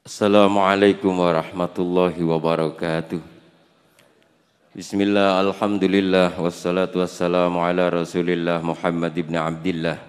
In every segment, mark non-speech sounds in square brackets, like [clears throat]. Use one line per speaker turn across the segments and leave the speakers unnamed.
Assalamualaikum warahmatullahi wabarakatuh. Bismillah, alhamdulillah, wassalatu wassalamu ala rasulillah Muhammad ibn Abdillah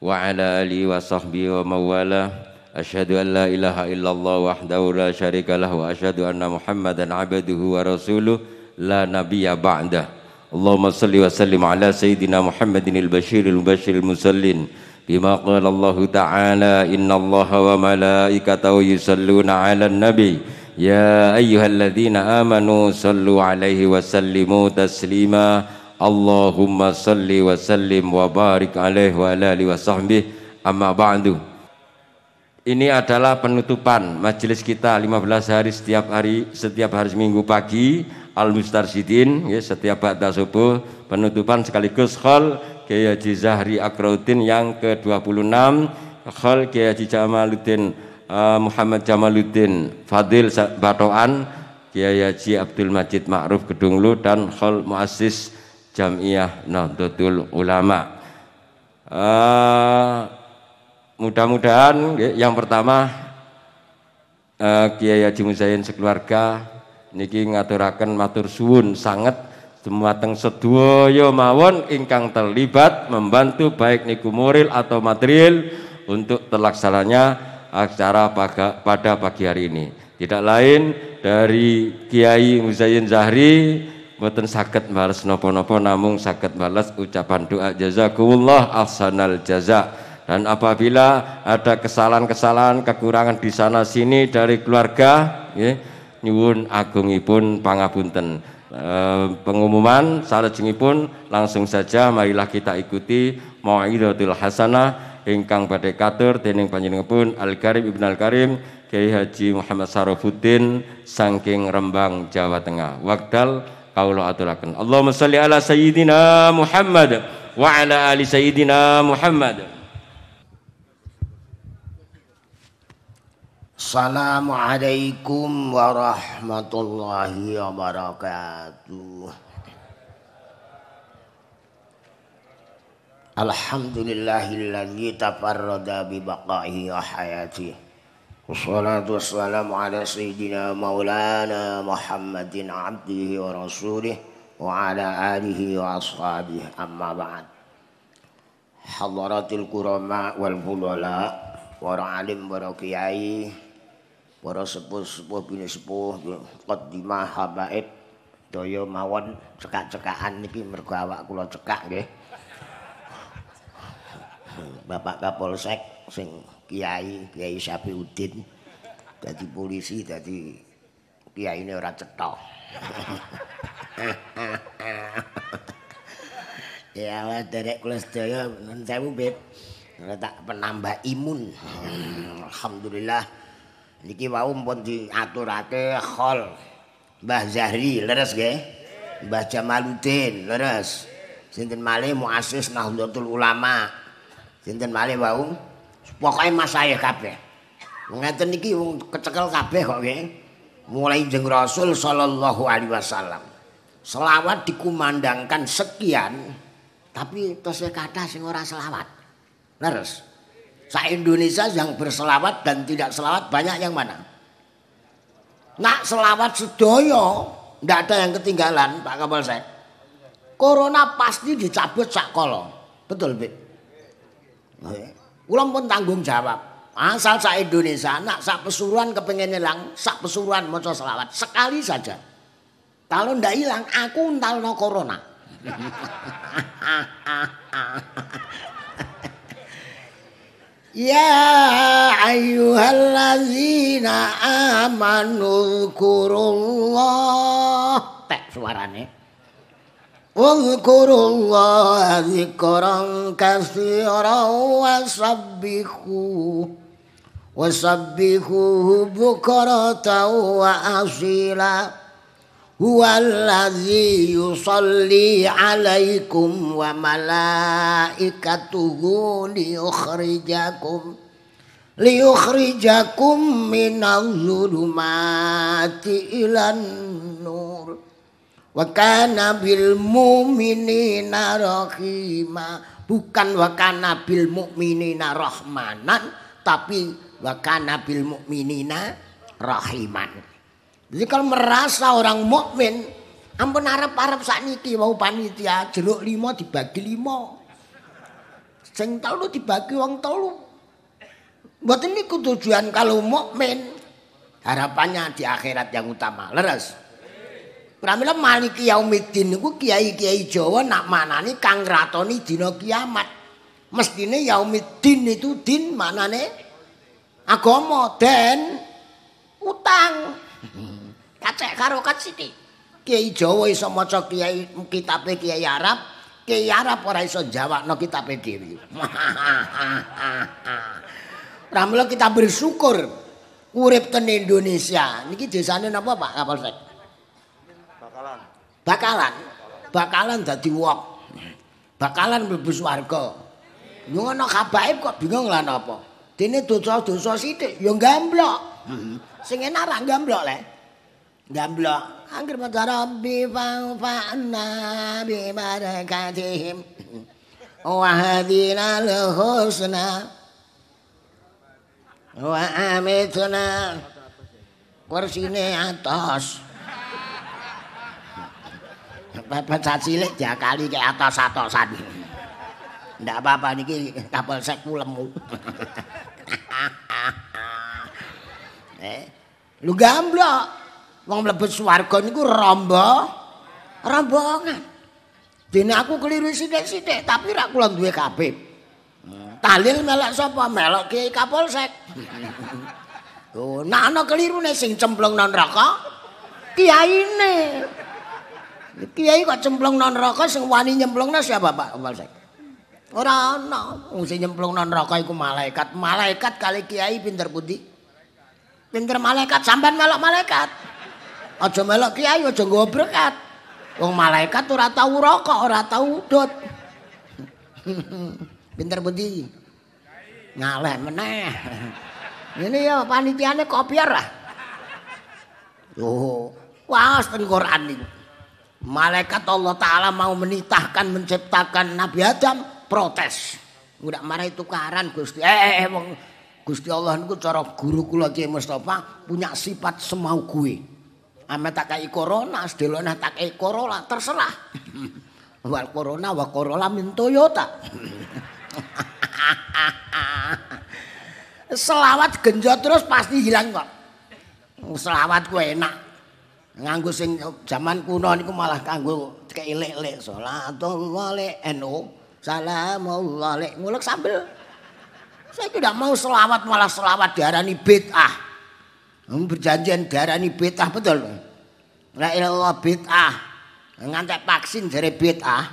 wa ala alihi wa sahbihi wa mawala Ashadu an la ilaha illallah wahdahu la syarikalah wa ashadu anna muhammadan abaduhu wa rasuluh la nabiya ba'dah Allahumma salli wa sallim ala sayyidina Muhammadin al-bashiril mubashiril musallin al بما قال الله تعالى إن الله وملائكته يصلون على النبي يا أيها الذين آمنوا صلوا عليه وسلموا تسليما اللهم صل وسلم وبارك عليه وعلى آله وصحبه أما بعد Ini adalah penutupan majelis kita 15 hari setiap hari setiap hari Minggu pagi Al Mustarsidin ya setiap ba'da subuh penutupan sekaligus khol Kiai Haji Zahri Akrautin yang ke-26 Khol Kiai Haji Jamaluddin uh, Muhammad Jamaluddin Fadil Batoan Kiai Haji Abdul Majid Ma'ruf Gedunglu dan Khol Muassis Jamiah Nahdlatul Ulama uh, mudah-mudahan yang pertama Uh, Kiai Haji Musayin sekeluarga niki ngaturakan matur suwun sangat semua Semateng sedoyo mawon ingkang terlibat membantu baik niku moril atau material untuk terlaksananya acara pada pagi hari ini. Tidak lain dari Kiai Muzayyin Zahri mboten sakit balas nopo-nopo namung sakit balas ucapan doa jazakumullah ahsanal jaza dan apabila ada kesalahan-kesalahan kekurangan di sana sini dari keluarga ya, nyuwun agungipun pangapunten Eh, pengumuman pengumuman pun langsung saja marilah kita ikuti mauidatul hasanah ingkang badhe katur dening pun Al Karim ibn Al Karim Kiai Haji Muhammad Sarofuddin saking Rembang Jawa Tengah wakdal kaula aturaken Allahumma sholli ala sayyidina Muhammad wa ala ali sayyidina Muhammad
السلام عليكم ورحمة الله وبركاته الحمد لله الذي تفرد ببقائه وحياته والصلاة والسلام على سيدنا مولانا محمد عبده ورسوله وعلى آله وأصحابه أما بعد حضرات الكرماء والفضلاء ورعالم ورقيائه para sepuh-sepuh bini sepuh qaddima habaib daya mawon cekak-cekakan niki mergo awak kula cekak nggih Bapak Kapolsek sing kiai Kiai Sapi Udin dadi polisi dadi kiai ini ora cetha [laughs] Ya Allah derek kula sedaya nuwun sewu tak penambah imun alhamdulillah niki wau pun diaturake khol Mbah Zahri leres nggih Mbah Jamaluddin leres sinten malih muasis Nahdlatul Ulama sinten malih wau pokoke mas saya kabeh ngeten niki wong kecekel kabeh kok nggih mulai jeng Rasul sallallahu alaihi wasalam. selawat dikumandangkan sekian tapi tosnya kata sing ora selawat leres Saya indonesia yang berselawat dan tidak selawat banyak yang mana? Nak selawat sedoyo, tidak ada yang ketinggalan Pak Kapolsek. Corona pasti dicabut sak kolong. Betul, bi. Ulang pun tanggung jawab. Asal saya Indonesia, nak sak pesuruan kepengen hilang, sak pesuruan mau selawat sekali saja. Kalau ndak hilang, aku no corona. [laughs] يا أيها الذين آمنوا اذكروا الله تك سوارانه اذكروا الله ذكرا كثيرا وسبحوه وسبحوه Huwallazi yusalli alaikum wa malaikatuhu liukhrijakum liukhrijakum minal zulumati ilan nur wa kana bil mu'minina rahima bukan wa bil mu'minina rahmanan tapi wa kana bil mu'minina rahiman Zikir merasa orang mukmin ampun arep-arep sakniki wau panitia jeruk 5 dibagi 5. Sing telu dibagi wong telu. Mboten niku tujuan kalau mukmin harapannya di akhirat yang utama. Leres. Pramila Maliki Yaumiddin niku kiai-kiai Jawa nak manani kang ratoni dina kiamat. Mestine Yaumiddin itu din manane agama dan utang. kacek karo kacite kiai Jawa iso maca kiai kitabe kiai Arab kiai Arab ora iso jawabno kitabe dhewe [laughs] ramla kita bersyukur urip ten Indonesia niki desane napa Pak Kapolsek bakalan bakalan bakalan dadi wong bakalan mlebu swarga ngono kabae kok bingung lah napa dene dosa-dosa sithik ya gamblok [laughs] sing enak ra gamblok le Gamblok. Angger maca Rabbi fa'na bi barakatihim. Wa hadina al-husna. Wa amitna. Kursine atas. Pecat cilik diakali ke atas sadi. Ndak apa-apa niki Kapolsek pulem. [laughs] eh, lu gamblok. wong mlebu swarga niku rombo rombongan dene aku keliru sithik-sithik tapi ra kula duwe kabeh talil melok sapa melok ke kapolsek
[laughs]
oh nek ana kelirune sing cemplung nang neraka kiyaine kiai kok cemplung nang neraka sing wani nyemplungna siapa Pak Kapolsek ora ana wong sing nyemplung nang neraka iku malaikat malaikat kali kiai pinter budi pinter malaikat sampean melok malaikat. Aja melok kiai aja nggawa berkat. Wong malaikat ora tau rokok, ora tau udut. [laughs] Pinter budi. Ngaleh meneh. Ini [laughs] ya panitiane kopiar lah. Yo, wah ten Quran niku. Malaikat Allah Ta'ala mau menitahkan, menciptakan Nabi Adam, protes. Udah marai tukaran Gusti. Eh, eh, eh, wong Gusti Allah niku cara guru kula Ki Mustofa punya sifat semau gue. ame tak kei corona, sedelo nah tak kei corolla, terserah. [laughs] Wal corona, wa corolla min Toyota. [laughs] selawat genjot terus pasti hilang kok. Selawat ku enak. Nganggo sing jaman kuno niku malah kanggo keilek-lek salatullah le eno. Salamullah le ngulek sambil. Saya tidak mau selawat malah selawat diarani bid'ah. Kamu berjanjian darah ini betah betul. La Allah betah. Ngantek vaksin dari betah.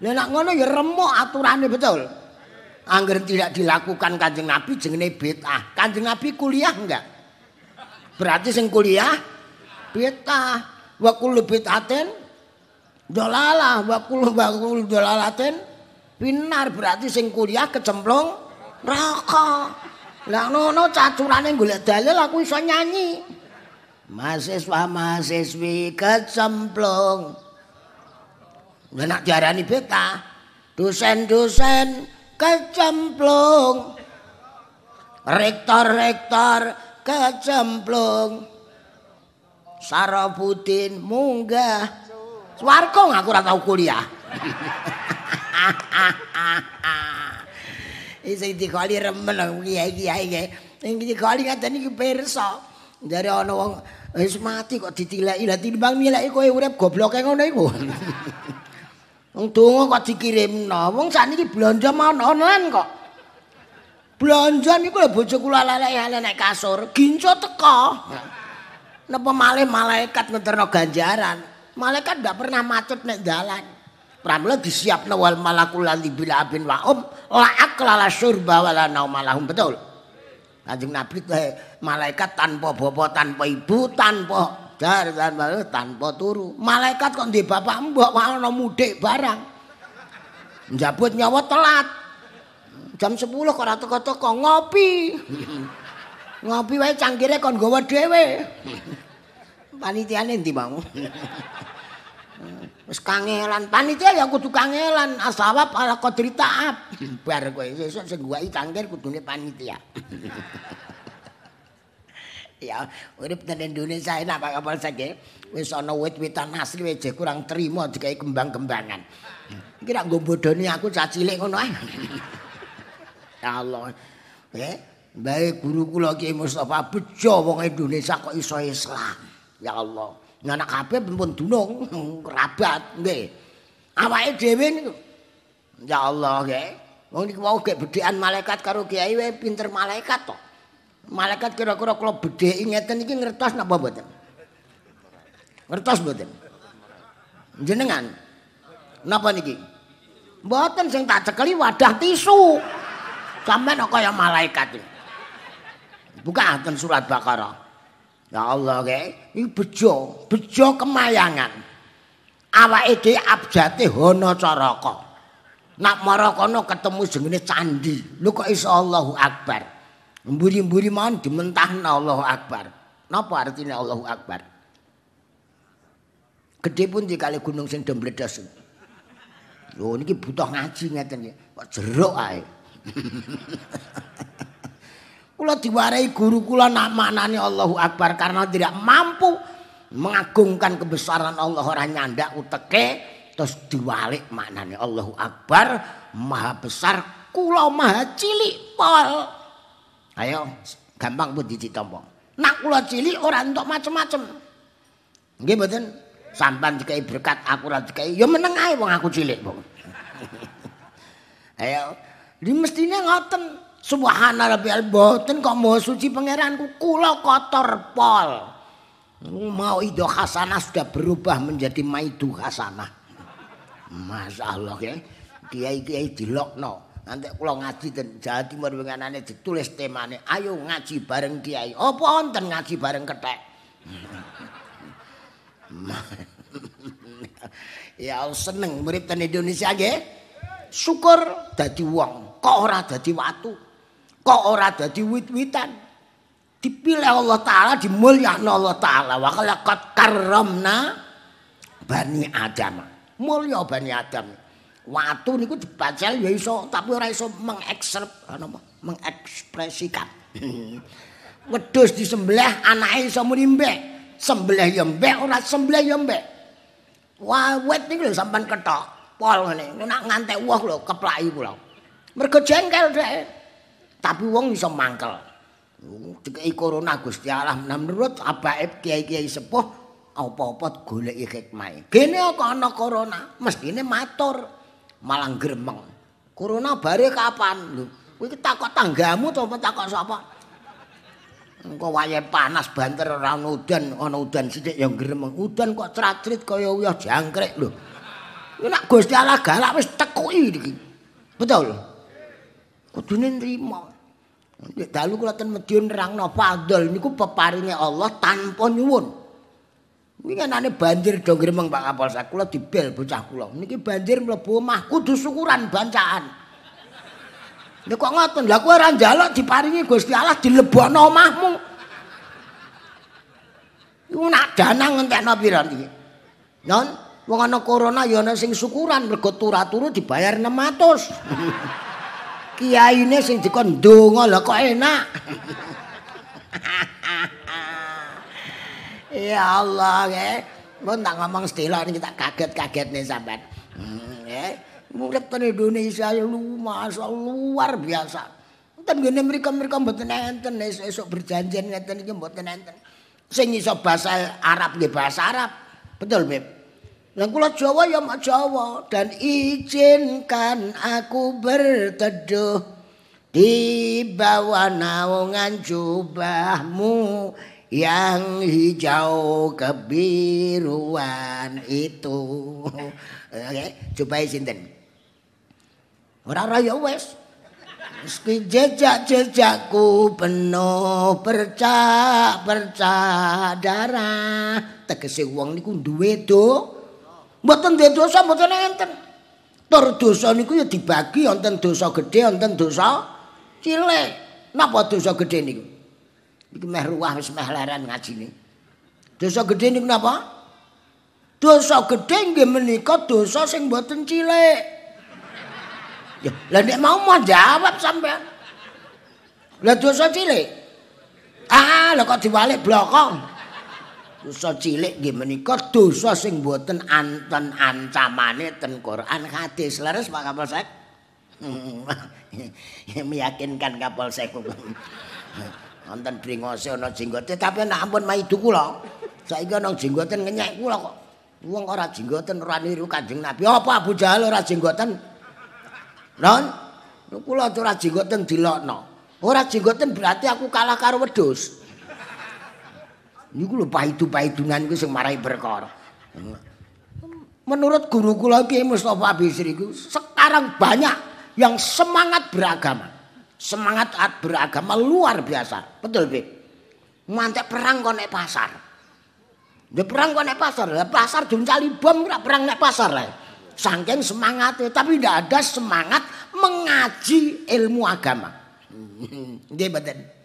Lelak [laughs] ngono ya remuk aturannya betul. Angger tidak dilakukan kanjeng Nabi jengene betah. Kanjeng Nabi kuliah enggak? Berarti sing kuliah betah. Wa kullu bid'atin dalalah wa kullu wa kullu dalalatin binar berarti sing kuliah kecemplung neraka. Lah ngono cacurane golek dalil aku iso nyanyi. Mahasiswa mahasiswi kecemplung. Enak diarani beta. Dosen-dosen kecemplung. Rektor-rektor kecemplung. Sarabudin munggah. Swarga aku ora tau kuliah. [laughs] remen, இசை தீக்காளி ரொம்ப நம்பி ஆகி ஆகி எங்கள் தீக்காளிங்க தண்ணிக்கு பெருசா சரி அவன மாற்றி கொத்திக்கல இல்லை திடுப்பாங்க மீலாகி கோயில் ஊரே கொப்பிளோக்கங்க உண்டே போ தூங்க கொத்திக்கிறேன்னா உங்க சன்னிக்கு பிளஞ்சமாக நோனான்கோ பிளஞ்சான்னு கூட பூச்சி குழால ஏழை நான் kasur. வரும் கிஞ்சத்துக்கோ Napa மலை malaikat கத்துன ganjaran. Malaikat மலைக்காட்டு pernah macet மாற்றினேன் ஜாலான் pramila disiapna wal malakul lan abin wa um la'ak la surba wala naum malahum betul Kanjeng Nabi kaya malaikat tanpa bapak, tanpa ibu, tanpa dar, tanpa, tanpa turu. Malaikat kok di bapak mbok, malah ada mudik barang. Menjabut nyawa telat. Jam 10 kok rata-rata ngopi. ngopi wae canggirnya kok gawa dewe. Panitianin di bangun. Wis kangelan panitia ya kudu kangelan asawab ah, ala ah, kodri taab. [clears throat] Bar kowe sesuk sing guwi cangkir kudune panitia. [laughs] ya, urip ten Indonesia enak Pak Kapol sak Wis ana wit-witan asli wis kurang trimo dikai kembang-kembangan. Hmm. Iki rak nggo bodoni aku sak cilik ngono ae. [laughs] ya Allah. Eh, bae guru kula Ki Mustofa bejo wong Indonesia kok iso Islam. Ya Allah. nyana kabeh pun dunung kerabat nggih awake dhewe ya Allah nggih wong iki wau gek bedhean malaikat karo kiai wae pinter malaikat to malaikat kira-kira kalau bedheki ngeten iki ngertos napa mboten ngertos mboten jenengan napa niki mboten sing tak cekeli wadah tisu sampean kok kaya malaikat iki buka surat bakarah Ya Allah kek, iki bejo, bejo kemayangan. Awake iki abjate hana caraka. Nak mara kono ketemu jenenge candi. Lho kok iso Allahu Akbar. Mburi-mburi mon dimentahna Allahu Akbar. Napa artine Allahu Akbar? Gede pun di kali gunung sing dembledes. Yo niki butuh ngaji ngeten ya. Kok jeruk ae. [laughs] Kula diwarai guru kula namanane Allahu Akbar karena tidak mampu mengagungkan kebesaran Allah ora nyandak uteke terus diwalik maknane Allahu Akbar maha besar kula maha cilik pol ayo gampang pun dicit tompo nak kula cilik ora untuk macam-macam. nggih mboten sampan dikai berkat aku ora dikai ya meneng ae wong aku cilik pok [laughs] ayo di mestine ngoten Subhanallah mboten kok mau suci pangeranku kula kotor pol. Mau ido hasanah sudah berubah menjadi maidu hasanah. Masyaallah ya. Kiai-kiai dilokno. Nanti kula ngaji ten Jawa Timur ditulis temane, ayo ngaji bareng kiai. Apa wonten ngaji bareng ketek? [laughs] ya seneng murid ten Indonesia nggih. Syukur dadi wong, kok ora dadi watu. kok ora dadi wit-witan dipilih Allah taala dimulyakna Allah taala wa laqad karramna bani adam mulya bani adam watu niku dibacel ya iso tapi ora iso mengekserp apa mengekspresikan [laughs] wedhus disembelih anake iso mrimbe sembelih ya mbek ora sembelih ya mbek wawet niku lho sampean kethok pol ngene nek ngantek wah lho keplaki kula mergo jengkel dhek tapi wong iso mangkel. Dikei corona Gusti Allah menurut abake kiai-kiai sepuh apa-apa goleki hikmahe. Gene kok ana corona, mestine matur Malang gremeng. Corona bare kapan lho? Kuwi takok tanggamu to takok sapa? Engko wayahe panas banter ora udan, ana udan sithik ya gremeng. Udan kok cerat kaya uyah jangkrik lho. Nek Gusti Allah galak wis tekuki iki. Betul loh. kudune nrimo. Nek dalu kula ten medhi nerangno padol niku peparinge Allah tanpa nyuwun. Kuwi kanane banjir dong gremeng Pak Kapolsek kula dibel bocah kula. Niki banjir mlebu omah kudu syukuran bancaan. Nek kok ngoten, lha kowe ora njaluk diparingi Gusti Allah dilebokno omahmu. Iku nak danang ngentekno pira iki? Nyon, wong ana corona ya ana sing syukuran mergo turu-turu dibayar 600. kiai ini sing dikon dungo lah kok enak [laughs] ya Allah ya pun tak ngomong setelah ini kita kaget-kaget nih sahabat hmm, ya ten Indonesia ya lu masa luar biasa ten gini mereka mereka buat nenten nih esok, esok berjanjian nenten ini buat nenten sing iso bahasa Arab nih bahasa Arab betul beb Lah kula Jawa ya mak Jawa dan izinkan aku berteduh di bawah naungan jubahmu yang hijau kebiruan itu. Oke, jubah sinten? Ora ora ya wis. Meski jejak-jejakku penuh percak-percak darah. Tegesi uang ini ku duwe dong. mboten nduwe dosa mboten enten. Tur dosa niku ya dibagi wonten dosa gedhe wonten dosa cilik. Napa dosa gedhe niku? Iki meh ruah wis meh laran ngajine. Dosa gedhe niku napa? Dosa gedhe nggih menika dosa sing mboten cilik. Ya, lah nek mau menjawab jawab sampean. Lah dosa cilik. Ah, lah kok diwalik blokong. dosa cilik nggih menika dosa sing mboten anten ancamane ten Quran hadis leres Pak Kapolsek. Hmm. [laughs] meyakinkan Kapolsek. Wonten dringose ana jenggote tapi nek ampun maidu kula. Saiki ana jenggoten ngenyek kula kok. Wong ora jenggoten ora niru Kanjeng Nabi. Apa Abu Jahal ora jenggoten? Non? Kula ora jenggoten dilokno. Ora jenggoten berarti aku kalah karo wedhus. niku lho paidu-paidungan kuwi sing marai perkara. Menurut guru kula Kiai Mustofa Bisri itu sekarang banyak yang semangat beragama. Semangat beragama luar biasa. Betul, Bib. Mantek perang kok nek pasar. Ya perang kok nek pasar. Lah pasar diuncali bom ora perang nek pasar lah. Saking semangatnya, tapi tidak ada semangat mengaji ilmu agama. Dia [laughs] betul.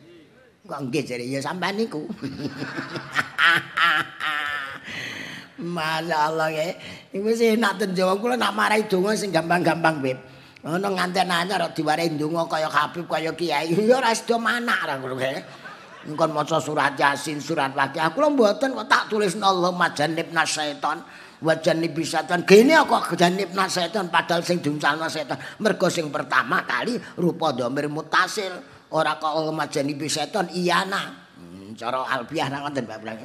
Kok nggih jare ya sampean niku. [laughs] Mala Allah ya. Iku sih enak ten Jawa kula nak marahi donga sing gampang-gampang wit. Ono nganten anyar kok diwarahi donga kaya Habib kaya Kiai. [laughs] Ya ora sedo manak ra kula Engkon maca surat Yasin, surat Fatihah. Kula mboten kok tak tulis Allah majanib nasaiton. wajan iblis setan gene kok gejan iblis padahal sing diumsalna setan mergo sing pertama kali rupa dhomir mutasil ora kok ngemajeni setan iyana hmm, cara albiah nang ngoten Pak Bulang.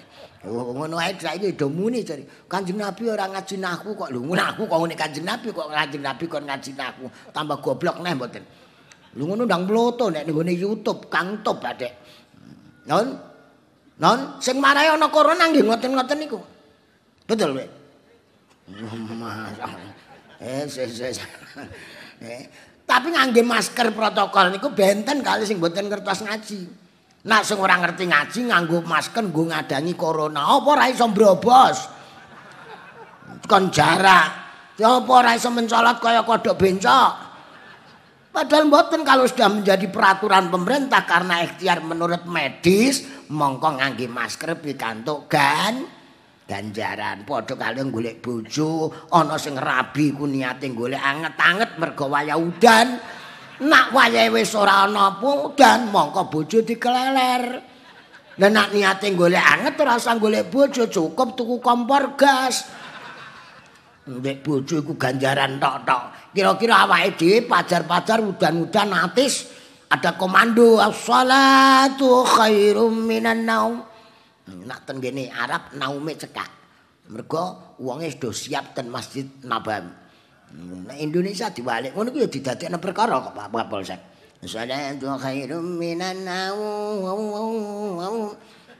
Oh ngono ae saiki do muni Kanjeng Nabi ora ngaji naku kok lho aku kok ngene Kanjeng Nabi kok Kanjeng Nabi kok ngaji naku tambah goblok neh mboten. Lho ngono ndang mloto nek nggone YouTube Kang Top Adek. Non Non sing marai ana corona nggih ngoten-ngoten niku. Betul we. [laughs] Eh, eh, eh, Tapi ngangge masker protokol niku benten kali sing buatin kertas ngaji. Nak sing ora ngerti ngaji nganggo masker nggo ngadangi corona. Apa ora iso mbrobos? Kon jarak. Ya apa ora iso mencolot kaya kodok bencok? Padahal mboten kalau sudah menjadi peraturan pemerintah karena ikhtiar menurut medis, mongko ngangge masker pikantuk gan ganjaran padha kali golek bojo ana sing rabi ku niate golek anget-anget mergo waya udan nak wayahe wis ora ana udan mongko bojo dikeleler lan nak niate golek anget ora usah golek bojo cukup tuku kompor gas golek bojo iku ganjaran tok-tok kira-kira awake dhewe pajar-pajar udan-udan atis ada komando as-salatu khairum minan nak tenggene Arab naume cekak. Mergo wonge sudah siap ten Masjid Nabawi. Hmm, nah, Indonesia diwalik ngono ku ya didadekne perkara kok Pak Kapolsek. Soale khairum minan naum.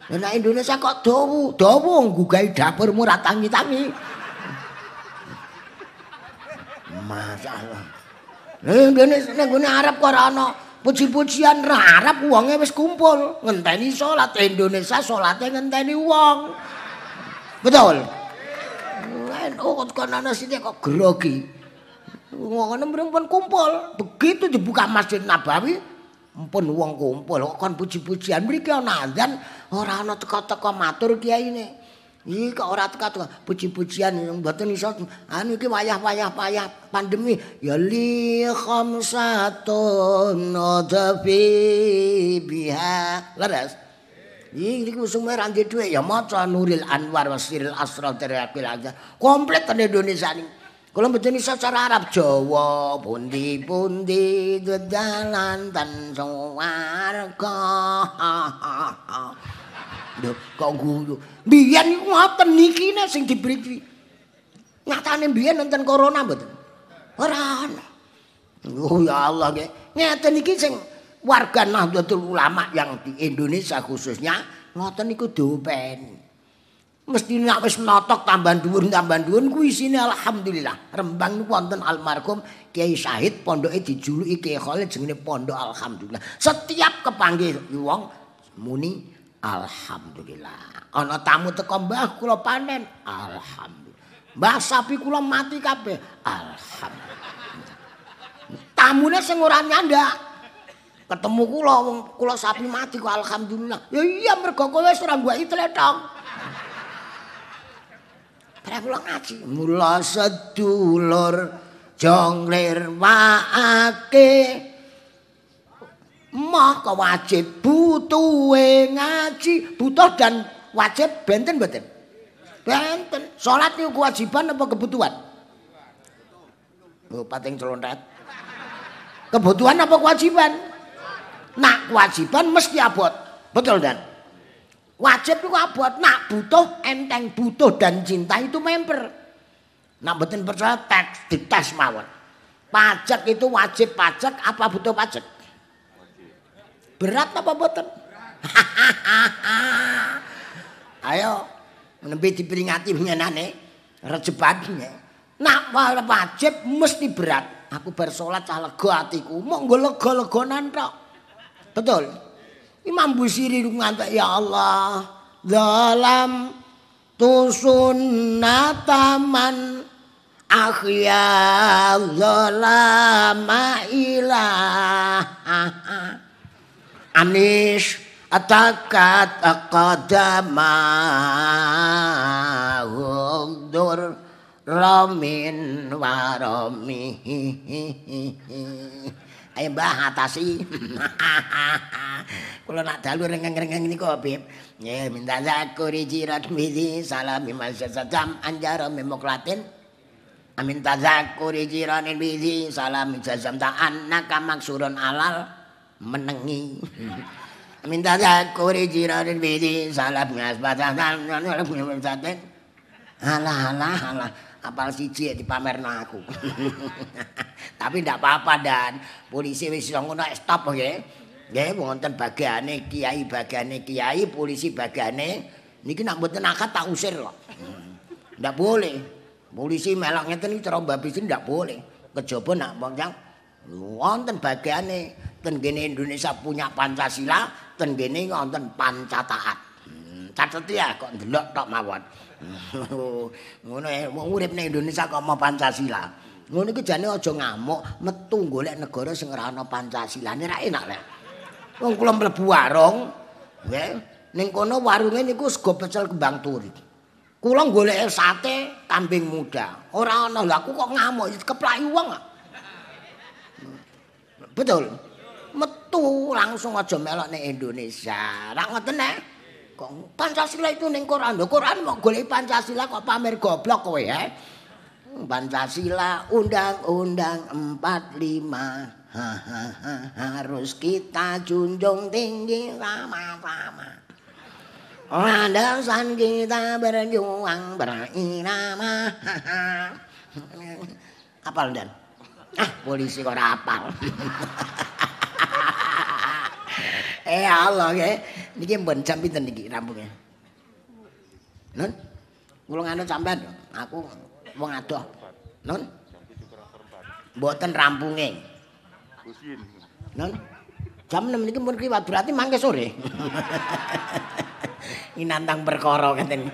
Nah, Indonesia kok dowu? Dowu, nggugahi dapur murah tangi-tangi. Masalah. Lah Indonesia nek Arab kok ora ana puji-pujian ra Arab wonge wis kumpul ngenteni salat Indonesia salate ngenteni wong betul lain oh kon ana sini kok grogi wong ana mrene pun kumpul begitu dibuka Masjid Nabawi pun wong kumpul kok kan puji-pujian mriki ana adzan ora ana teka teko matur kiai ne Ika kok ora teka to puji-pujian mboten iso anu iki wayah-wayah payah pandemi ya li khamsatun nadfi biha leres Iki kuwi sumber rangge dhuwe ya maca Nuril Anwar Wasiril Asrar Tirakil aja komplit ten Indonesia ning kula mboten iso cara Arab Jawa pundi-pundi dedalan tan sawarga Lho, kok guru? Mbiyen iku ngoten niki ne sing diberi. Nyatane mbiyen nonton corona mboten. Ora ana. Oh ya Allah nggih. Ngeten iki sing warga Nahdlatul Ulama yang di Indonesia khususnya ngoten iku dopen. Mesti nak wis notok tambahan dhuwur tambahan dhuwur ku isine alhamdulillah. Rembang niku wonten almarhum Kiai Syahid pondoke dijuluki Kiai Khalid jenenge Pondok Alhamdulillah. Setiap kepanggil wong muni Alhamdulillah. Ana tamu teko Mbah kula panen. Alhamdulillah. Mbah sapi kula mati kabeh. Alhamdulillah. Tamune sing ora nyandak. Ketemu kula wong kula sapi mati kok alhamdulillah. Ya iya mergo kowe wis ora mbuhi tletong. Prakula ngaji. Mula sedulur jonglir waake. maka wajib butuh, ngaji butuh dan wajib benten mboten benten salat niku kewajiban apa kebutuhan lho pating celontet kebutuhan apa kewajiban nak kewajiban mesti abot betul dan wajib niku abot nak butuh enteng butuh dan cinta itu member nak mboten percaya teks dites mawon pajak itu wajib pajak apa butuh pajak Berat apa boten? [laughs] Ayo, menembi diperingati mengenane rejepan Nak wajib mesti berat. Aku bersolat cah lega hatiku. Mau gue lega lega nanda. Betul. Imam Busiri ngantuk ya Allah dalam tusun nataman akhya dalam ilah. [laughs] Anish ataka taqadama dur ramin warami ayo mbah atasi [laughs] kula nak dalu rengeng-rengeng niku Habib ya minta zakuri jirat midi salam mimas sadam anjar memoklatin amin tazakuri jirani bizi salam mimas sadam ta annaka maksurun alal menengi minta aku rejiran bedi salap ngas batas dan ora punya pesantren apal siji di pamerno aku [laughs] tapi ndak apa-apa dan polisi wis iso ngono stop ya nggih wonten bagiane kiai bagiane kiai polisi bagiane niki nak mboten akat tak usir kok ndak boleh polisi melok ngeten iki cara babi ndak boleh kejaba nak wong yang wonten bagiane tengene Indonesia punya Pancasila, tengene ngonten pancataat. Hmm, Catet ya kok delok tok mawon. Hmm, [laughs] ngono e, urip ning Indonesia kok mau Pancasila. Ngono iki jane aja ngamuk metu golek negara sing ora ana Pancasilane ra enak lek. Wong kula mlebu warung, nggih, ning kono warunge niku sego pecel kembang turi. Kula golek sate kambing muda. Ora ana, lha aku kok ngamuk keplai wong. Ah. Hmm, betul. metu langsung aja melok ning Indonesia. Ra ngoten eh. Kok Pancasila itu ning Quran. Lho Quran mau golek Pancasila kok pamer goblok kowe ya. Pancasila undang-undang 45. harus kita junjung tinggi sama-sama.
Landasan
kita berjuang berirama. Apal dan? Ah, polisi kok apal. [laughs] [laughs] eh Allah nggih. Eh. Niki mben jam pinten niki rampunge? Nun. Kula ngono sampean aku wong adoh. Nun. Mboten rampunge. Gusin. Nun. Jam 6 niki mun kliwat berarti mangke sore. [laughs] Inantang perkara ngeten.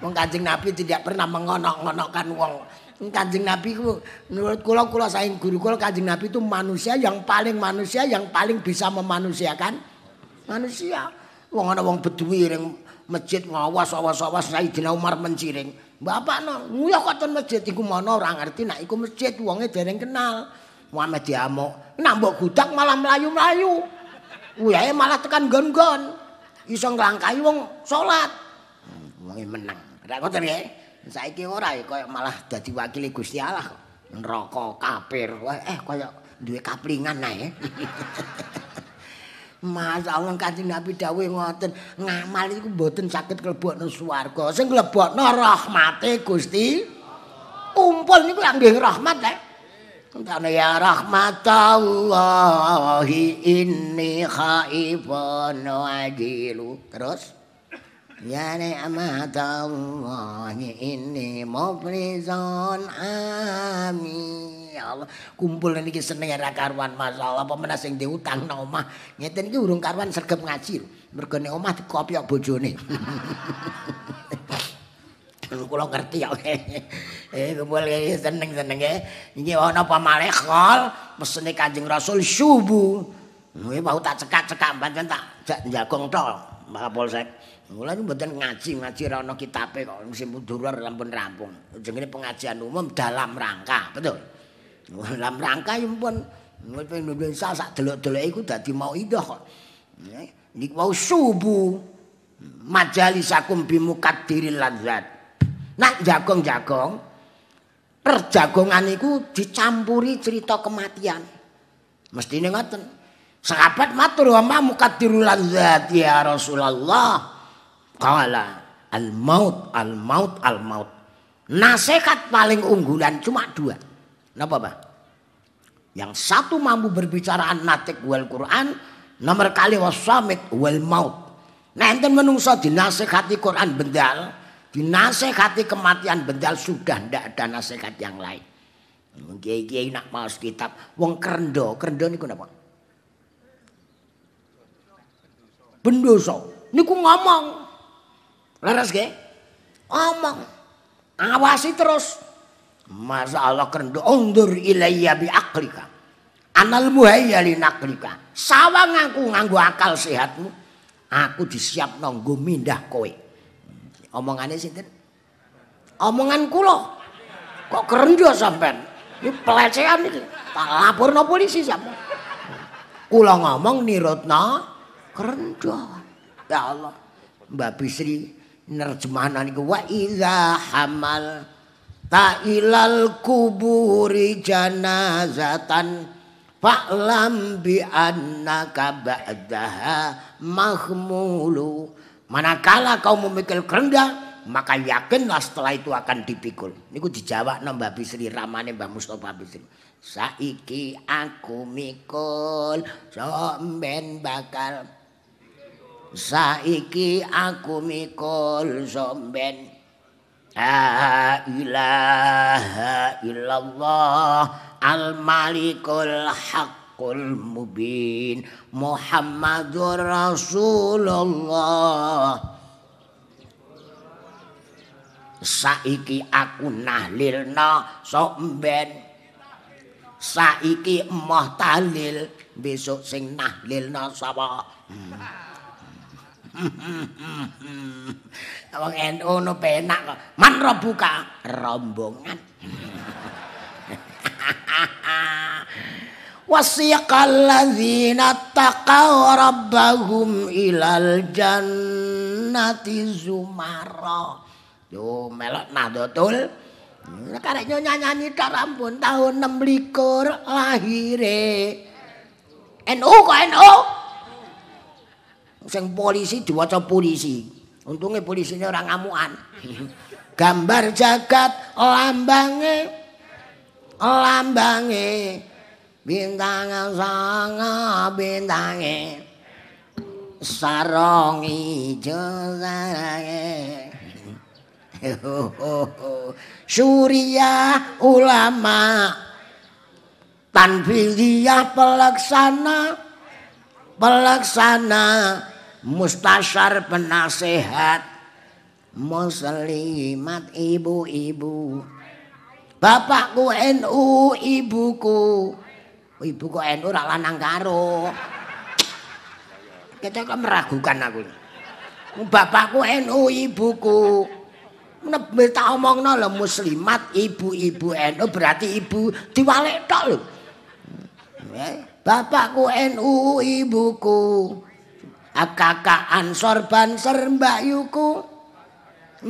Wong Kanjeng Nabi tidak pernah mengonok-ngonokkan wong. Kanjeng Nabi ku menurut kula kula saing guru kula Kanjeng Nabi itu manusia yang paling manusia yang paling bisa memanusiakan manusia. Wong ana wong beduwi ning masjid ngawas-awas-awas Sayyidina Umar menciring. Bapak no, kok ten masjid iku mana ora ngerti nek iku masjid wonge dereng kenal. Muhammad diamuk, nambok gudak malah melayu-melayu. Uyahe malah tekan gon-gon. Iso nglangkai wong salat. Hmm, wonge menang. Ora ngoten nggih. saiki ora kaya malah dadi wakile Gusti Allah kok neraka kafir eh kaya duwe kaplingan ae [laughs] Mas Allah kanjeng Nabi dawuh ngoten ngamal iku mboten saged klebokno swarga sing klebokno rahmate Gusti umpul niku kangge rahmat lek eh. Tanda ya rahmat rahmatallahi inni khaifun wajilu Terus Ya يا نعمة الله إني مخلص آمين Allah, kumpul niki senenge ra karuan masalah apa menah sing diutang nang omah. Ngeten niki urung karuan sregep ngaji lho. omah dikopyok bojone. kula ngerti ya. [laughs] Eh kumpul iki seneng-seneng e. Iki ana apa malekhol kol mesene Kanjeng Rasul subuh. Kuwi mau tak cekak-cekak banten tak jak jagong tok. maka Polsek. Mula ini buatan ngaji, ngaji rana kitabnya kok, mesti mundur-mundur rampun-rampun. Jadi pengajian umum dalam rangka, betul? Dalam rangka ini pun, mulai pengen sasak delok-delok itu dati mau itu kok. Ini mau subuh, majalisakum bimukat diri lazat. Nah jagong-jagong, perjagongan itu dicampuri cerita kematian. Mesti ini ngatain, sahabat matur, wama mukat diri lazat ya Rasulullah. Kala al-maut al-maut al-maut. Nasihat paling unggulan cuma dua. Napa, Pak? Yang satu mampu berbicara natik wal Quran, nomor kali wasamit wal maut. Nah enten menungso dinasehati Quran bendal, dinasehati kematian bendal sudah ndak ada nasihat yang lain. Kiai-kiai nak mau kitab, wong kerendo, kerendo niku napa? Bendoso. Niku ngomong, Leres ge? Omong. Awasi terus. Masa Allah kerendu undur ilaiya bi aklika. Anal muhayya li naklika. Sawang aku nganggu akal sehatmu. Aku disiap nonggu mindah kowe. Omongannya sinten? Omongan kulo. Kok kerendu sampean? Ini pelecehan ini. Tak lapor no polisi sampean. Kulo ngomong nirutna kerendu. Ya Allah. Mbak Mbak Bisri. nerjemahna niku wa iza hamal ta ilal kuburi janazatan fa'lam bi annaka ba'daha mahmulu manakala kau memikul kerenda maka yakinlah setelah itu akan dipikul niku dijawab nang Mbah Bisri ramane Mbah Mustafa Bisri saiki aku mikul sok bakal saiki aku mikul somben la ilaha illallah al malikul haqqul mubin muhammadur rasulullah saiki aku nahlilna somben saiki emoh talil besok sing nahlilna sapa hmm. Wong NU N.O. penak kok. Manro buka rombongan. [laughs] Wasiqal ladzina taqaw rabbahum ilal jannati zumara. Yo melok nadotul. Karek nyonya nyanyi karambun tahun 6 likur lahire. NU kok NU? Sing polisi diwaca polisi. Untungnya polisinya orang amuan. [laughs] Gambar jagat lambange lambange bintang sanga bintange sarong ijo sarange [laughs] Surya ulama tanfiliyah pelaksana pelaksana mustasyar penasehat muslimat ibu-ibu bapakku NU ibuku ibuku NU ra lanang karo kita kok meragukan aku bapakku NU ibuku nebe tak omongno lho muslimat ibu-ibu NU berarti ibu diwalek tok lho eh, bapakku NU ibuku Ah, kakak Ansor Banser Mbak Yuku.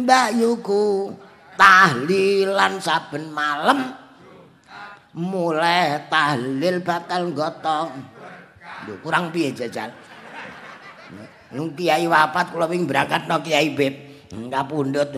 Mbak Yuku tahlilan saben malam. Mulai tahlil bakal gotong. kurang piye jajal. Nung kiai wapat kula wing berangkat no kiai beb. Enggak pundut.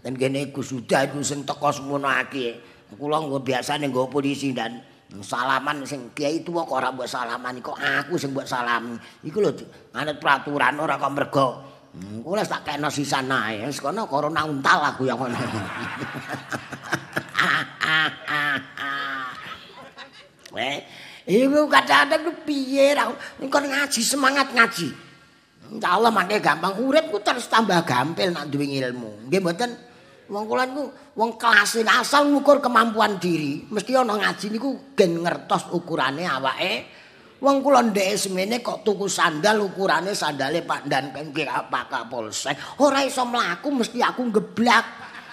Dan gini gusuda itu sentokos munaki. Kula nggak biasa nih gue polisi dan salaman sing kiai tuwa kok ora mbok salaman kok aku sing mbok salami iku lho manut peraturan ora kok mergo engko hmm, wis tak kena sisan ae wis kono corona untal aku yang kono [laughs] weh Ibu kadang-kadang piye ra kon ngaji semangat ngaji insyaallah makke gampang urip terus tambah gampil nak duwe ilmu nggih mboten Wong kula niku wong kelas asal ngukur kemampuan diri, mesti ana ngaji niku ben ngertos ukurane awake. Wong kula ndek semene kok tuku sandal ukurane sandale Pak Dan pengki Pak Kapolsek. Ora iso mlaku mesti aku ngeblak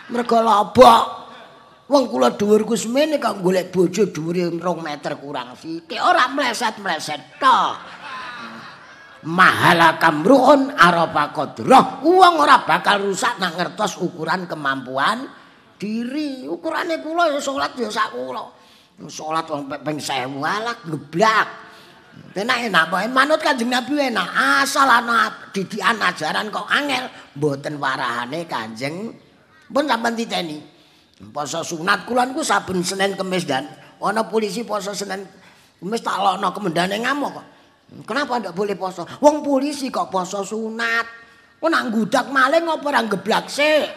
mergo lobok. Wong kula dhuwurku semene kok golek bojo dhuwure 2 meter kurang sithik ora meleset-meleset tok. mahala kamruun arapa kodroh uang ora bakal rusak nak ngertos ukuran kemampuan diri ukurannya kula ya sholat ya sak kula sholat wong peng sewu ala geblak tenang enak bae manut kanjeng nabi enak asal ana didikan ajaran kok angel mboten warahane kanjeng pun sampean titeni poso sunat kula niku saben senin kemis dan ana polisi poso senin kemis tak lokno kemendane ngamuk Kenapa ndak boleh poso? Wong polisi kok poso sunat. Wong nang gudak maling apa orang geblak sih?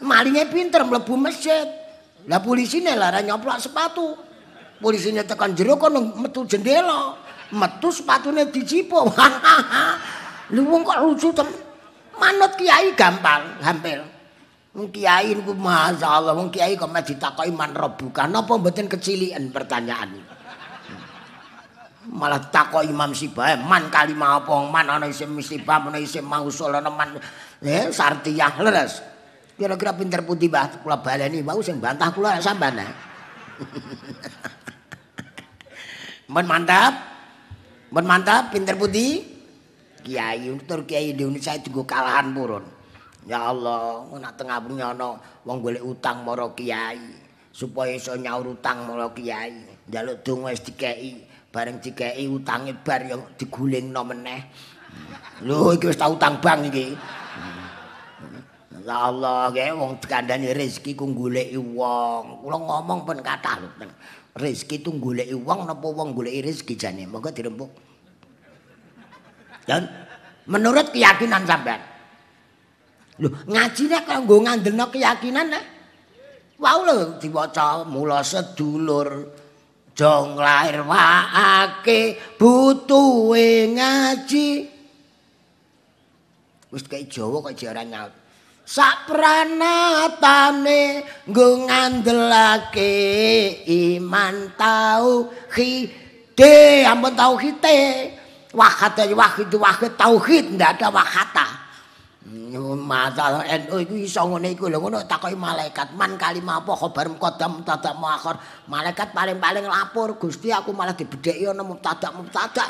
Malingnya pinter mlebu masjid. Lah polisine lara nyoplok sepatu. Polisine tekan jero kok metu jendela. Metu sepatunya dicipo. [laughs] Lu wong kok lucu tem. Manut kiai gampang hampir. Wong kiai niku masyaallah wong kiai kok meditakoni man robukan apa mboten kecilian pertanyaan. malah takok Imam Sibae eh, man kalimah apa man ana isim mistibah ana isim mausul ana man eh sartiyah leres kira-kira pinter putih bah kula baleni mau sing bantah kula sampean eh. [laughs] men mantap men mantap pinter putih kiai untur kiai di unit saya tunggu kalahan purun ya Allah nak tengah bunyi ana wong golek utang moro kiai supaya iso nyaur utang moro kiai jaluk dungo wis dikeki bareng dikeki utange bar yo digulingno meneh. Lho iki wis tau utang bang iki. Ya Allah, ge wong kandhane rezeki ku goleki wong. Kula ngomong pun kathah lho. Rezeki itu goleki wong napa wong goleki rezeki jane? Monggo dirembuk. Dan menurut keyakinan sampean. Lho, ngajine kok nggo ngandelno keyakinan ta? Wau lho diwaca mula sedulur. jong lair wae butuhe ngaji wis kaya Jawa kok jarang nyaut sapranatane nggo ngandelake iman tau khide ampun tau khide wahate wahid wahid tauhid ndak ada wahata Nyumatal NU iku iso ngene iku lho ngono takoki malaikat man kalima apa khabar mukaddam tadak muakhir malaikat paling-paling lapor Gusti aku malah dibedheki ana mutadak mutadak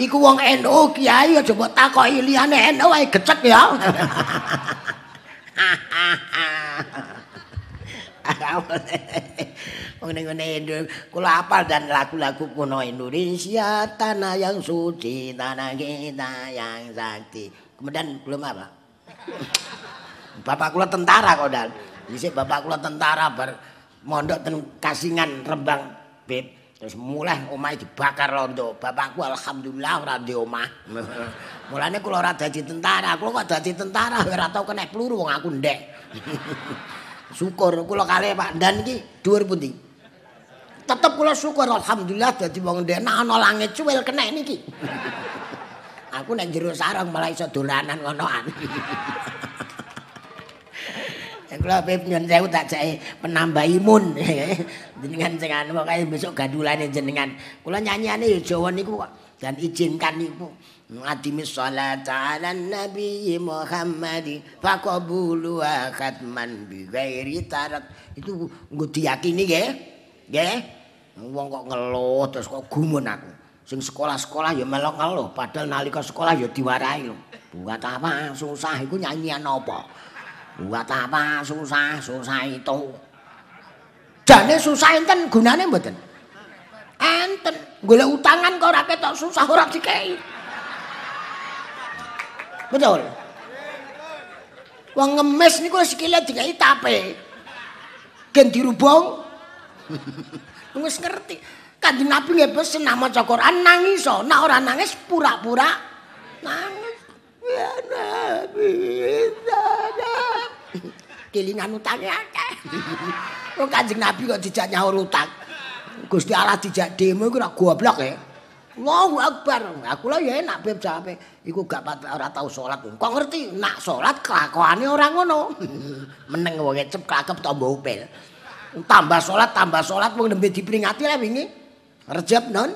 iku wong NU kiai aja mbok takoki liyane NU ae gecek ya [laughs] Ngene-ngene endul, kula apal dan lagu-lagu kuno Indonesia, tanah yang suci, tanah kita yang sakti. Kemudian belum apa? Bapak kula tentara kok, Dan. Isih bapak kula tentara bar mondok ten kasingan Rembang, Bib. Terus mulai omahe dibakar londo. Bapakku alhamdulillah ora ndek omah. [laughs] Mulane kula ora dadi tentara, kula kok dadi tentara ora tau kena peluru wong aku ndek. [laughs] Syukur kula kalih Pak Dan iki dhuwur pundi? Tetep kula syukur alhamdulillah dadi wong ndek ana langit cuwil kena niki. [laughs] aku nang jero sarang malah iso dolanan ngonoan. Engko pep nyen sewu tak jake penambah imun. Jenengan sing anu kae besok gandulane jenengan. Kula nyanyiane ya Jawa niku kok dan izinkan niku. Ngadimi sholat ala Nabi Muhammad faqabulu wa khatman bi ghairi tarat. Itu nggo diyakini nggih. Nggih. Wong kok ngeluh terus kok gumun aku. sing sekolah-sekolah ya melok ngel lho padahal nalika sekolah ya diwarahi lho buat apa susah iku nyanyian apa buat apa susah susah itu jane susah enten gunane mboten enten golek utangan kok ora ketok susah ora dikei betul wong ngemis niku wis kile dikei tape gen dirubung [laughs] wis ngerti Kanjeng Nabi nggih pesen nak maca Quran nangis, oh. nak ora nangis pura-pura nangis. Ya Nabi. Kelingan utange akeh. Wong Kanjeng Nabi kok dijak nyaur utang. Gusti Allah dijak demo iku ora goblok ya. E. Allahu Akbar. Aku lah ya enak beb jawabe. Iku gak pat ora tau salat. Kok ngerti nak salat kelakuane ora ngono. Meneng wong ecep kakep tambah upil. Tambah salat, tambah salat wong nembe diperingati lah wingi. Rejab non?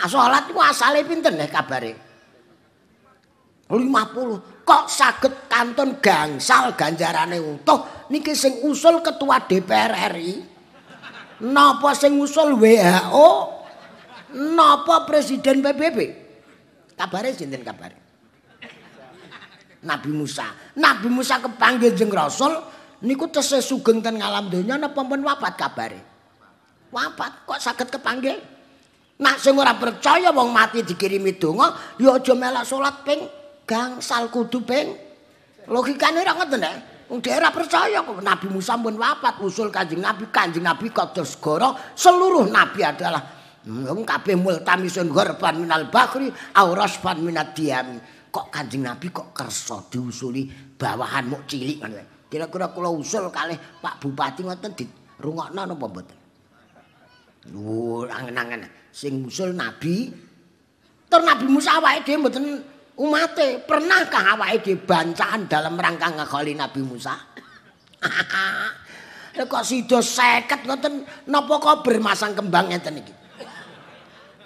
Ah, Salat iku asale pinten eh kabare? 50. Kok saged kanton gangsal ganjarane utuh niki sing usul ketua DPR RI? Napa sing usul WHO? Napa presiden PBB? Kabare sinten kabare? Nabi Musa. Nabi Musa kepanggil jeng Rasul niku tesih sugeng ten ngalam donya napa men wafat kabare? wafat kok sakit kepanggil nah sing ora percaya wong mati dikirimi donga ya aja melak salat ping gangsal kudu ping logikane ora ngoten nek eh? wong dhewe percaya Nabi Musa pun wafat usul Kanjeng Nabi Kanjeng Nabi kados goro seluruh nabi adalah wong kabeh multamisun gharban minal bakhri aurasban minat diam kok Kanjeng Nabi kok kerso diusuli bawahan muk cilik kira-kira kula usul kalih Pak Bupati ngoten dirungokno napa mboten Luwur angen sing musul nabi. Ter nabi Musa awake dhewe mboten umate. Pernahkah awake dhewe bancaan dalam rangka ngakali nabi Musa? [laughs] Lha kok sida 50 ngoten napa kok bermasang kembang ngeten niki.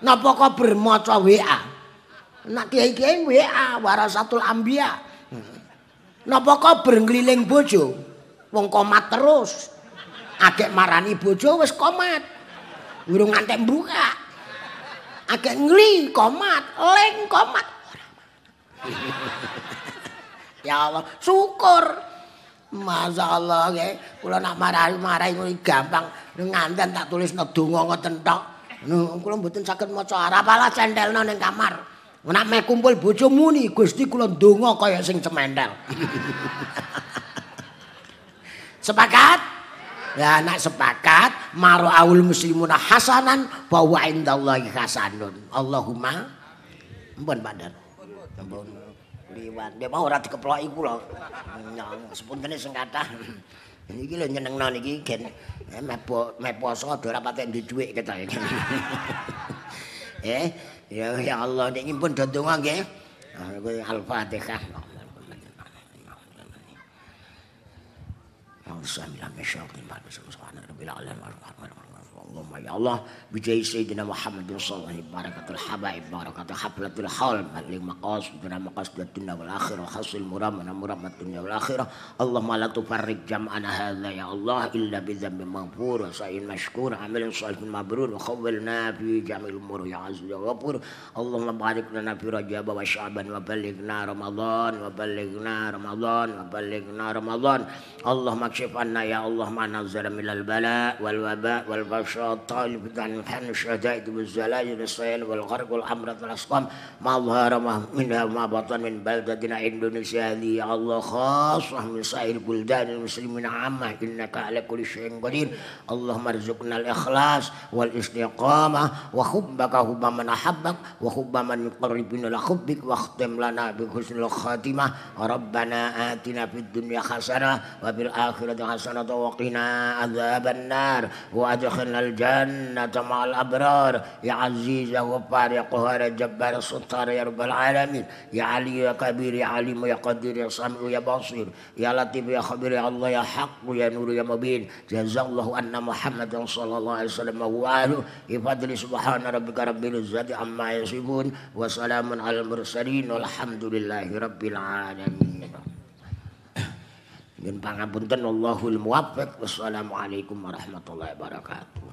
Napa kok bermaca WA? Nak kiai-kiai WA warasatul ambia Napa kok bergliling bojo? Wong komat terus. Adek marani bojo wis komat. Urung ngantek mbuka. Agak ngeri, komat, leng, komat. [laughs] ya Allah, syukur. Masya Allah, ya. nak marahi-marahi, ini gampang. Nganten tak tulis ngedungo ngetentok. Kulo mbutin sakit mau suara, apalah cendel neng kamar. Nak kumpul bojo muni, gusti kulo dungo kaya sing cemendel. [laughs] Sepakat? Ya anak sepakat maro aul muslimuna hasanan bahwa indallahi hasanun. Allahumma amin. Ampun Pak Dar. Ampun. Liwan, Dia mau ora dikeploki kula. Nyong sepuntene sing kathah. Iki lho nyenengno niki gen eh, mepo meposo ora patek di dhuwit kita. Eh, ya ya Allah nek nyimpun dondonga nggih. Ah, Al-Fatihah. Alhamdulillah. Alhamdulillah. Alhamdulillah. Alhamdulillah. Alhamdulillah. Alhamdulillah. Alhamdulillah. Alhamdulillah. Alhamdulillah. اللهم يا الله بجاي سيدنا محمد صلى الله عليه بركة الحبائب بركة حفلة الحلم لمقاصدنا مقاصد الدنيا والآخرة وحصل مرامنا مرام الدنيا والآخرة اللهم لا تفرق جمعنا هذا يا الله إلا بذنب مغفور وسعي مشكور عمل صالح مبرور وخولنا في جميع الأمور يا عز يا غفور اللهم بارك لنا في رجب وشعبا وبلغنا رمضان وبلغنا رمضان وبلغنا رمضان اللهم اكشف عنا يا الله ما نزل من البلاء والوباء والفحشاء الشيخ طالب دان الحن الشدائد بالزلازل الصيل والغرق والأمراض الأسقام ما ظهر منها ما بطن من بلدتنا إندونيسيا هذه الله خاصة من سائر بلدان المسلمين عامة إنك على كل شيء قدير اللهم ارزقنا الإخلاص والاستقامة وحبك حب من أحبك وحب من يقربنا لحبك واختم لنا بحسن الخاتمة ربنا آتنا في الدنيا حسنة وفي الآخرة حسنة وقنا عذاب النار وأدخلنا الجنة مع الأبرار يا عزيز يا غفار يا قهار يا جبار يا ستار يا رب العالمين يا علي يا كبير يا عليم يا قدير يا سميع يا بصير يا لطيف يا خبير يا الله يا حق يا نور يا مبين جزا الله أن محمدا صلى الله عليه وسلم هو أهله بفضل سبحان ربك رب العزة عما يصفون وسلام على المرسلين والحمد لله رب العالمين Dan pangapunten Allahul muwaffiq. Wassalamualaikum warahmatullahi wabarakatuh.